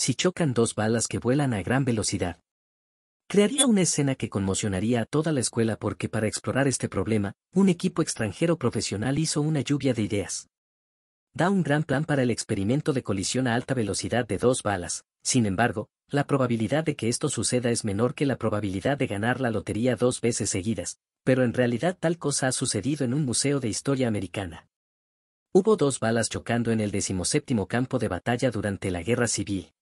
si chocan dos balas que vuelan a gran velocidad. Crearía una escena que conmocionaría a toda la escuela porque para explorar este problema, un equipo extranjero profesional hizo una lluvia de ideas. Da un gran plan para el experimento de colisión a alta velocidad de dos balas, sin embargo, la probabilidad de que esto suceda es menor que la probabilidad de ganar la lotería dos veces seguidas, pero en realidad tal cosa ha sucedido en un museo de historia americana. Hubo dos balas chocando en el decimoséptimo campo de batalla durante la Guerra Civil.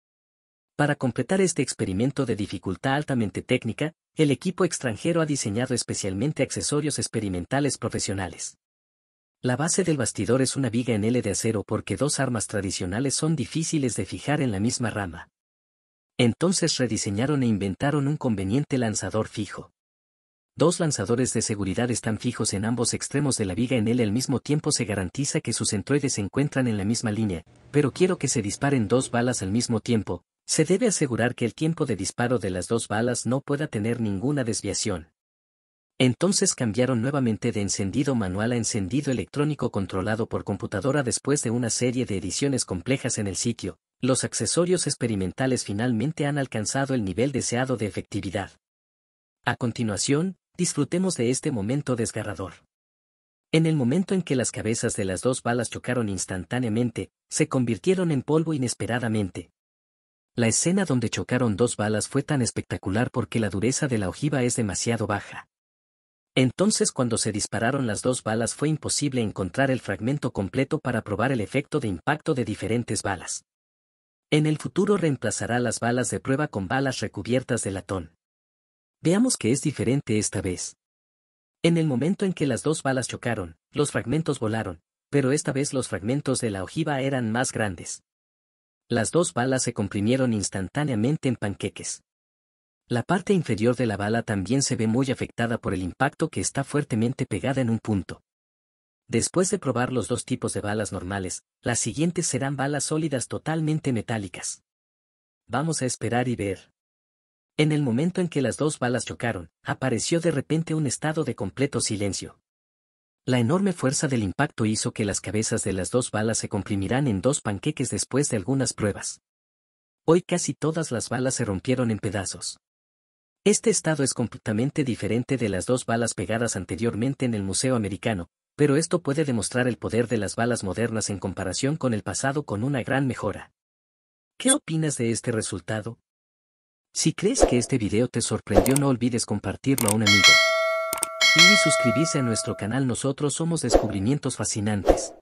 Para completar este experimento de dificultad altamente técnica, el equipo extranjero ha diseñado especialmente accesorios experimentales profesionales. La base del bastidor es una viga en L de acero porque dos armas tradicionales son difíciles de fijar en la misma rama. Entonces rediseñaron e inventaron un conveniente lanzador fijo. Dos lanzadores de seguridad están fijos en ambos extremos de la viga en L al mismo tiempo se garantiza que sus centroides se encuentran en la misma línea, pero quiero que se disparen dos balas al mismo tiempo, se debe asegurar que el tiempo de disparo de las dos balas no pueda tener ninguna desviación. Entonces cambiaron nuevamente de encendido manual a encendido electrónico controlado por computadora después de una serie de ediciones complejas en el sitio. Los accesorios experimentales finalmente han alcanzado el nivel deseado de efectividad. A continuación, disfrutemos de este momento desgarrador. En el momento en que las cabezas de las dos balas chocaron instantáneamente, se convirtieron en polvo inesperadamente, la escena donde chocaron dos balas fue tan espectacular porque la dureza de la ojiva es demasiado baja. Entonces cuando se dispararon las dos balas fue imposible encontrar el fragmento completo para probar el efecto de impacto de diferentes balas. En el futuro reemplazará las balas de prueba con balas recubiertas de latón. Veamos que es diferente esta vez. En el momento en que las dos balas chocaron, los fragmentos volaron, pero esta vez los fragmentos de la ojiva eran más grandes. Las dos balas se comprimieron instantáneamente en panqueques. La parte inferior de la bala también se ve muy afectada por el impacto que está fuertemente pegada en un punto. Después de probar los dos tipos de balas normales, las siguientes serán balas sólidas totalmente metálicas. Vamos a esperar y ver. En el momento en que las dos balas chocaron, apareció de repente un estado de completo silencio. La enorme fuerza del impacto hizo que las cabezas de las dos balas se comprimirán en dos panqueques después de algunas pruebas. Hoy casi todas las balas se rompieron en pedazos. Este estado es completamente diferente de las dos balas pegadas anteriormente en el Museo Americano, pero esto puede demostrar el poder de las balas modernas en comparación con el pasado con una gran mejora. ¿Qué opinas de este resultado? Si crees que este video te sorprendió no olvides compartirlo a un amigo y suscribirse a nuestro canal nosotros somos descubrimientos fascinantes.